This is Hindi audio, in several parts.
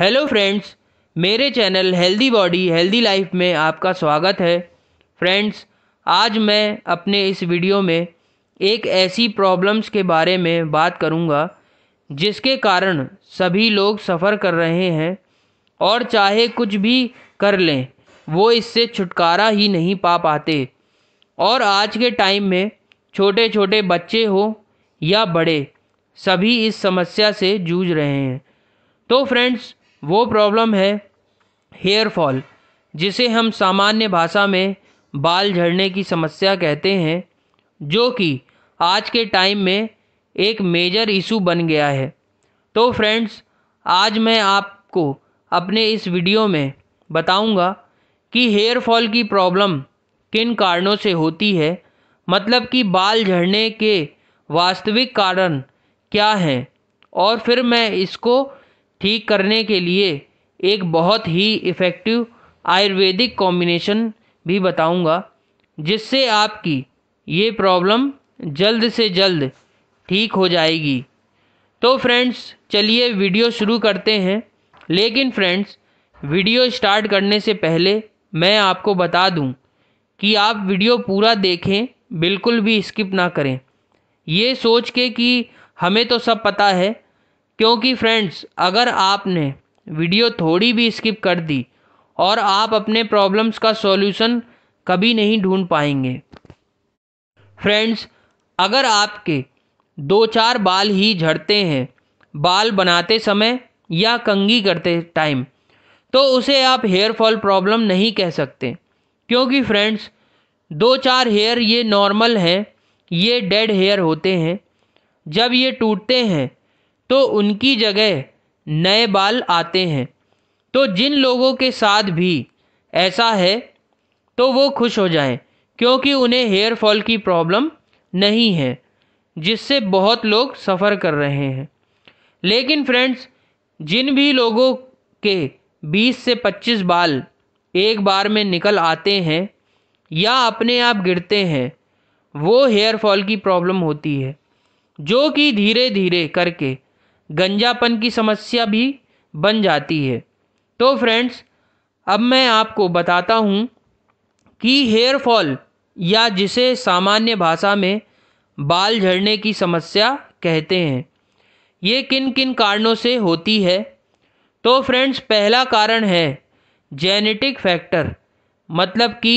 हेलो फ्रेंड्स मेरे channel healthy body healthy life में आपका स्वागत है फ्रेंड्स आज मैं अपने इस वीडियो में एक ऐसी प्रॉब्लम्स के बारे में बात करूंगा जिसके कारण सभी लोग सफ़र कर रहे हैं और चाहे कुछ भी कर लें वो इससे छुटकारा ही नहीं पा पाते और आज के टाइम में छोटे छोटे बच्चे हो या बड़े सभी इस समस्या से जूझ रहे हैं तो फ्रेंड्स वो प्रॉब्लम है हेयर फॉल जिसे हम सामान्य भाषा में बाल झड़ने की समस्या कहते हैं जो कि आज के टाइम में एक मेजर इशू बन गया है तो फ्रेंड्स आज मैं आपको अपने इस वीडियो में बताऊंगा कि हेयर फॉल की प्रॉब्लम किन कारणों से होती है मतलब कि बाल झड़ने के वास्तविक कारण क्या हैं और फिर मैं इसको ठीक करने के लिए एक बहुत ही इफ़ेक्टिव आयुर्वेदिक कॉम्बिनेशन भी बताऊंगा जिससे आपकी ये प्रॉब्लम जल्द से जल्द ठीक हो जाएगी तो फ्रेंड्स चलिए वीडियो शुरू करते हैं लेकिन फ्रेंड्स वीडियो स्टार्ट करने से पहले मैं आपको बता दूं कि आप वीडियो पूरा देखें बिल्कुल भी स्किप ना करें ये सोच के कि हमें तो सब पता है क्योंकि फ्रेंड्स अगर आपने वीडियो थोड़ी भी स्किप कर दी और आप अपने प्रॉब्लम्स का सॉल्यूशन कभी नहीं ढूंढ पाएंगे फ्रेंड्स अगर आपके दो चार बाल ही झड़ते हैं बाल बनाते समय या कंगी करते टाइम तो उसे आप हेयर फॉल प्रॉब्लम नहीं कह सकते क्योंकि फ्रेंड्स दो चार हेयर ये नॉर्मल हैं ये डेड हेयर होते हैं जब ये टूटते हैं तो उनकी जगह नए बाल आते हैं तो जिन लोगों के साथ भी ऐसा है तो वो खुश हो जाएं क्योंकि उन्हें हेयर फॉल की प्रॉब्लम नहीं है जिससे बहुत लोग सफ़र कर रहे हैं लेकिन फ्रेंड्स जिन भी लोगों के 20 से 25 बाल एक बार में निकल आते हैं या अपने आप गिरते हैं वो हेयर फॉल की प्रॉब्लम होती है जो कि धीरे धीरे करके गंजापन की समस्या भी बन जाती है तो फ्रेंड्स अब मैं आपको बताता हूँ कि हेयर फॉल या जिसे सामान्य भाषा में बाल झड़ने की समस्या कहते हैं ये किन किन कारणों से होती है तो फ्रेंड्स पहला कारण है जेनेटिक फैक्टर मतलब कि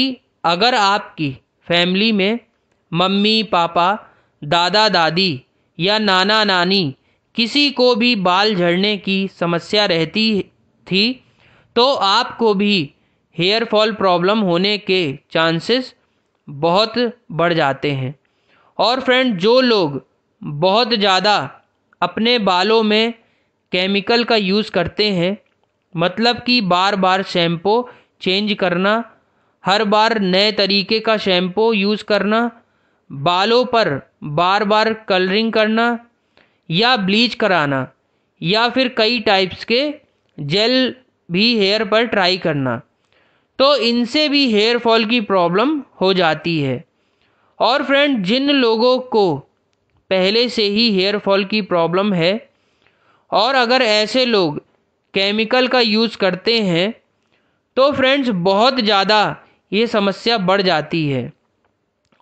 अगर आपकी फैमिली में मम्मी पापा दादा दादी या नाना नानी किसी को भी बाल झड़ने की समस्या रहती थी तो आपको भी हेयर फॉल प्रॉब्लम होने के चांसेस बहुत बढ़ जाते हैं और फ्रेंड जो लोग बहुत ज़्यादा अपने बालों में केमिकल का यूज़ करते हैं मतलब कि बार बार शैम्पू चेंज करना हर बार नए तरीके का शैम्पू यूज़ करना बालों पर बार बार कलरिंग करना या ब्लीच कराना या फिर कई टाइप्स के जेल भी हेयर पर ट्राई करना तो इनसे भी हेयर फॉल की प्रॉब्लम हो जाती है और फ्रेंड जिन लोगों को पहले से ही हेयर फॉल की प्रॉब्लम है और अगर ऐसे लोग केमिकल का यूज़ करते हैं तो फ्रेंड्स बहुत ज़्यादा ये समस्या बढ़ जाती है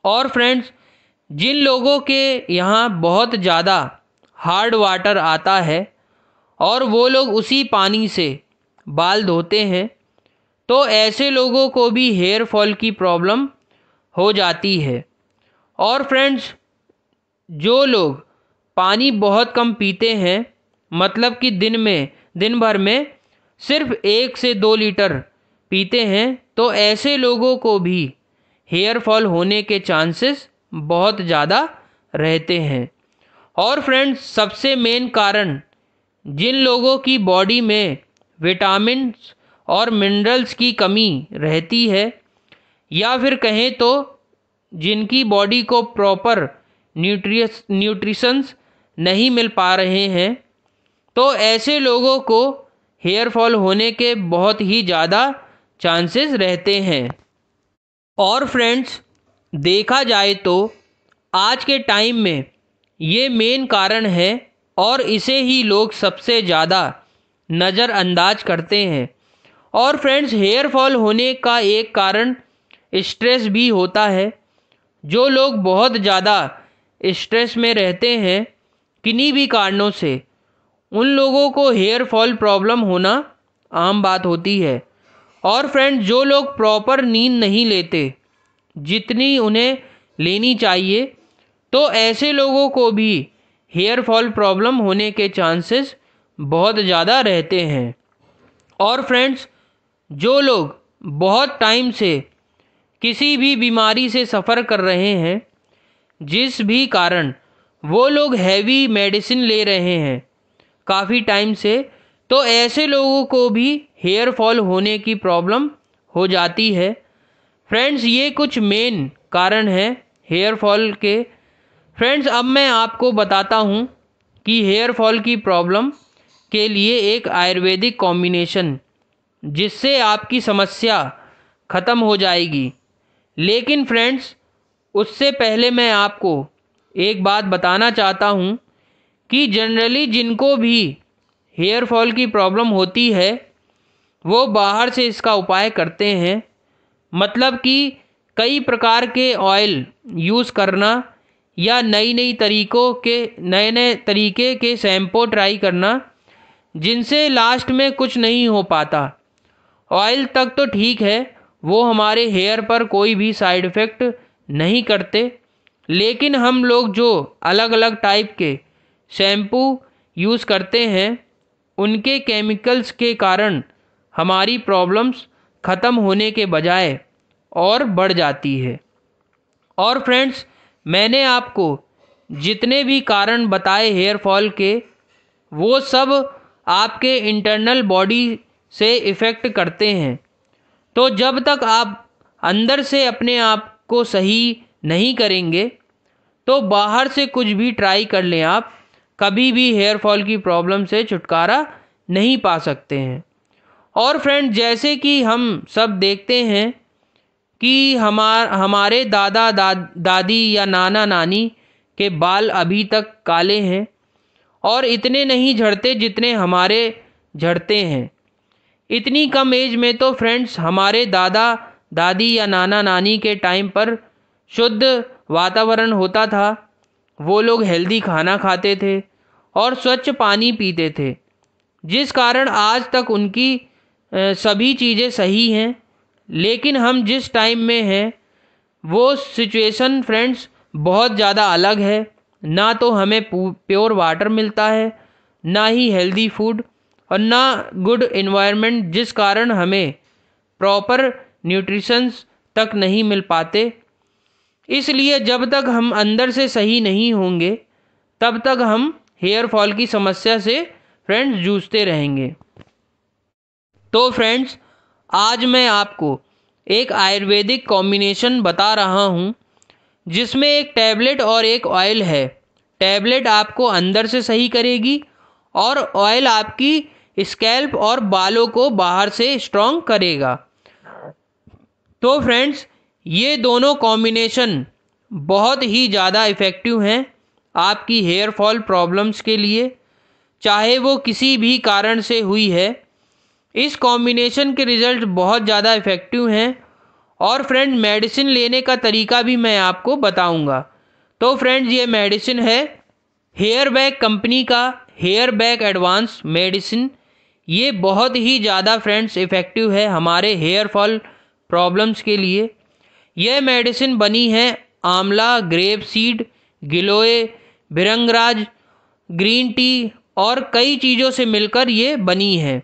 और फ्रेंड्स जिन लोगों के यहाँ बहुत ज़्यादा हार्ड वाटर आता है और वो लोग उसी पानी से बाल धोते हैं तो ऐसे लोगों को भी हेयर फॉल की प्रॉब्लम हो जाती है और फ्रेंड्स जो लोग पानी बहुत कम पीते हैं मतलब कि दिन में दिन भर में सिर्फ एक से दो लीटर पीते हैं तो ऐसे लोगों को भी हेयर फॉल होने के चांसेस बहुत ज़्यादा रहते हैं और फ्रेंड्स सबसे मेन कारण जिन लोगों की बॉडी में विटामिन और मिनरल्स की कमी रहती है या फिर कहें तो जिनकी बॉडी को प्रॉपर न्यूट्रिय न्यूट्रिशंस नहीं मिल पा रहे हैं तो ऐसे लोगों को हेयर फॉल होने के बहुत ही ज़्यादा चांसेस रहते हैं और फ्रेंड्स देखा जाए तो आज के टाइम में ये मेन कारण है और इसे ही लोग सबसे ज़्यादा नज़रअंदाज करते हैं और फ्रेंड्स हेयर फॉल होने का एक कारण स्ट्रेस भी होता है जो लोग बहुत ज़्यादा स्ट्रेस में रहते हैं किन्हीं भी कारणों से उन लोगों को हेयर फॉल प्रॉब्लम होना आम बात होती है और फ्रेंड्स जो लोग प्रॉपर नींद नहीं लेते जितनी उन्हें लेनी चाहिए तो ऐसे लोगों को भी हेयर फॉल प्रॉब्लम होने के चांसेस बहुत ज़्यादा रहते हैं और फ्रेंड्स जो लोग बहुत टाइम से किसी भी बीमारी से सफ़र कर रहे हैं जिस भी कारण वो लोग हैवी मेडिसिन ले रहे हैं काफ़ी टाइम से तो ऐसे लोगों को भी हेयर फॉल होने की प्रॉब्लम हो जाती है फ्रेंड्स ये कुछ मेन कारण हैं हेयर फॉल के फ्रेंड्स अब मैं आपको बताता हूँ कि हेयर फॉल की प्रॉब्लम के लिए एक आयुर्वेदिक कॉम्बिनेशन जिससे आपकी समस्या ख़त्म हो जाएगी लेकिन फ्रेंड्स उससे पहले मैं आपको एक बात बताना चाहता हूँ कि जनरली जिनको भी हेयर फॉल की प्रॉब्लम होती है वो बाहर से इसका उपाय करते हैं मतलब कि कई प्रकार के ऑयल यूज़ करना या नई नई तरीक़ों के नए नए तरीके के शैम्पू ट्राई करना जिनसे लास्ट में कुछ नहीं हो पाता ऑयल तक तो ठीक है वो हमारे हेयर पर कोई भी साइड इफ़ेक्ट नहीं करते लेकिन हम लोग जो अलग अलग टाइप के शैम्पू यूज़ करते हैं उनके केमिकल्स के कारण हमारी प्रॉब्लम्स ख़त्म होने के बजाय और बढ़ जाती है और फ्रेंड्स मैंने आपको जितने भी कारण बताए हेयर फॉल के वो सब आपके इंटरनल बॉडी से इफ़ेक्ट करते हैं तो जब तक आप अंदर से अपने आप को सही नहीं करेंगे तो बाहर से कुछ भी ट्राई कर लें आप कभी भी हेयर फॉल की प्रॉब्लम से छुटकारा नहीं पा सकते हैं और फ्रेंड जैसे कि हम सब देखते हैं कि हमार हमारे दादा दा, दादी या नाना नानी के बाल अभी तक काले हैं और इतने नहीं झड़ते जितने हमारे झड़ते हैं इतनी कम एज में तो फ्रेंड्स हमारे दादा दादी या नाना नानी के टाइम पर शुद्ध वातावरण होता था वो लोग हेल्दी खाना खाते थे और स्वच्छ पानी पीते थे जिस कारण आज तक उनकी सभी चीज़ें सही हैं लेकिन हम जिस टाइम में हैं वो सिचुएशन फ्रेंड्स बहुत ज़्यादा अलग है ना तो हमें प्योर वाटर मिलता है ना ही हेल्दी फूड और ना गुड इन्वायरमेंट जिस कारण हमें प्रॉपर न्यूट्रिशंस तक नहीं मिल पाते इसलिए जब तक हम अंदर से सही नहीं होंगे तब तक हम हेयर फॉल की समस्या से फ्रेंड्स जूझते रहेंगे तो फ्रेंड्स आज मैं आपको एक आयुर्वेदिक कॉम्बिनेशन बता रहा हूँ जिसमें एक टैबलेट और एक ऑयल है टैबलेट आपको अंदर से सही करेगी और ऑयल आपकी स्कैल्प और बालों को बाहर से स्ट्रॉन्ग करेगा तो फ्रेंड्स ये दोनों कॉम्बिनेशन बहुत ही ज़्यादा इफ़ेक्टिव हैं आपकी हेयर फॉल प्रॉब्लम्स के लिए चाहे वो किसी भी कारण से हुई है इस कॉम्बिनेशन के रिज़ल्ट बहुत ज़्यादा इफ़ेक्टिव हैं और फ्रेंड मेडिसिन लेने का तरीका भी मैं आपको बताऊंगा तो फ्रेंड्स ये मेडिसिन है हेयर बैग कंपनी का हेयर बैग एडवांस मेडिसिन ये बहुत ही ज़्यादा फ्रेंड्स इफ़ेक्टिव है हमारे हेयर फॉल प्रॉब्लम्स के लिए यह मेडिसिन बनी है आंवला ग्रेप सीड गिलोए भिरंगराज ग्रीन टी और कई चीज़ों से मिलकर ये बनी है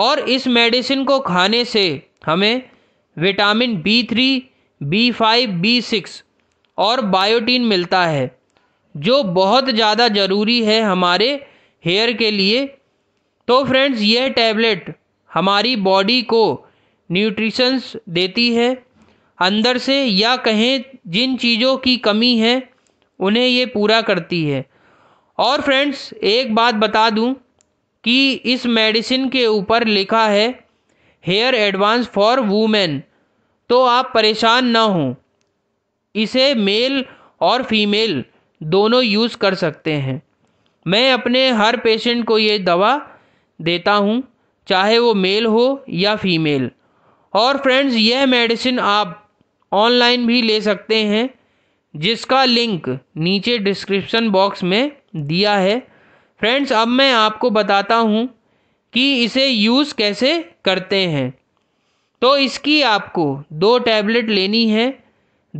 और इस मेडिसिन को खाने से हमें vitamin B three B five B six और बायोटीन मिलता है जो बहुत ज़्यादा ज़रूरी है हमारे हेयर के लिए तो फ्रेंड्स यह टैबलेट हमारी बॉडी को न्यूट्रिशंस देती है अंदर से या कहें जिन चीज़ों की कमी है उन्हें ये पूरा करती है और फ्रेंड्स एक बात बता दूं कि इस मेडिसिन के ऊपर लिखा है हेयर एडवांस फॉर वूमेन तो आप परेशान ना हों इसे मेल और फीमेल दोनों यूज़ कर सकते हैं मैं अपने हर पेशेंट को ये दवा देता हूँ चाहे वो मेल हो या फीमेल और फ्रेंड्स यह मेडिसिन आप ऑनलाइन भी ले सकते हैं जिसका लिंक नीचे डिस्क्रिप्शन बॉक्स में दिया है फ्रेंड्स अब मैं आपको बताता हूँ कि इसे यूज़ कैसे करते हैं तो इसकी आपको दो टैबलेट लेनी है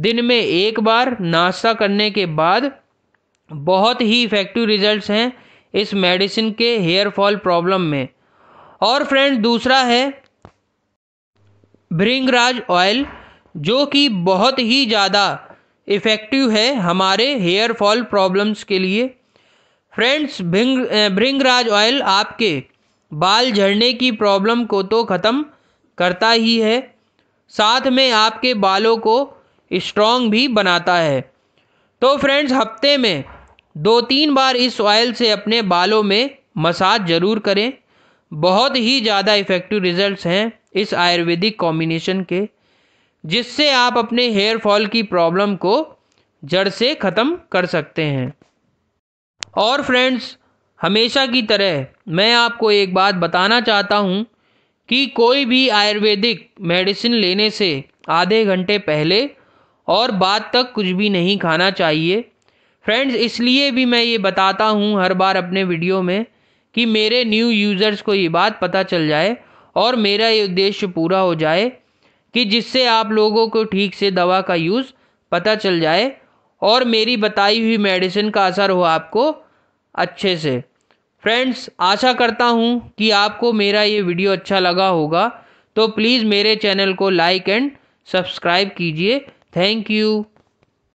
दिन में एक बार नाश्ता करने के बाद बहुत ही इफ़ेक्टिव रिजल्ट्स हैं इस मेडिसिन के हेयर फॉल प्रॉब्लम में और फ्रेंड दूसरा है भृंगराज ऑयल जो कि बहुत ही ज़्यादा इफ़ेक्टिव है हमारे हेयर फॉल प्रॉब्लम्स के लिए फ्रेंड्स भिंग भृंगराज ऑयल आपके बाल झड़ने की प्रॉब्लम को तो ख़त्म करता ही है साथ में आपके बालों को स्ट्रॉन्ग भी बनाता है तो फ्रेंड्स हफ्ते में दो तीन बार इस ऑयल से अपने बालों में मसाज ज़रूर करें बहुत ही ज़्यादा इफ़ेक्टिव रिजल्ट्स हैं इस आयुर्वेदिक कॉम्बिनेशन के जिससे आप अपने हेयर फॉल की प्रॉब्लम को जड़ से ख़त्म कर सकते हैं और फ्रेंड्स हमेशा की तरह मैं आपको एक बात बताना चाहता हूँ कि कोई भी आयुर्वेदिक मेडिसिन लेने से आधे घंटे पहले और बाद तक कुछ भी नहीं खाना चाहिए फ्रेंड्स इसलिए भी मैं ये बताता हूँ हर बार अपने वीडियो में कि मेरे न्यू यूज़र्स को ये बात पता चल जाए और मेरा ये उद्देश्य पूरा हो जाए कि जिससे आप लोगों को ठीक से दवा का यूज़ पता चल जाए और मेरी बताई हुई मेडिसिन का असर हो आपको अच्छे से फ्रेंड्स आशा करता हूँ कि आपको मेरा ये वीडियो अच्छा लगा होगा तो प्लीज़ मेरे चैनल को लाइक एंड सब्सक्राइब कीजिए थैंक यू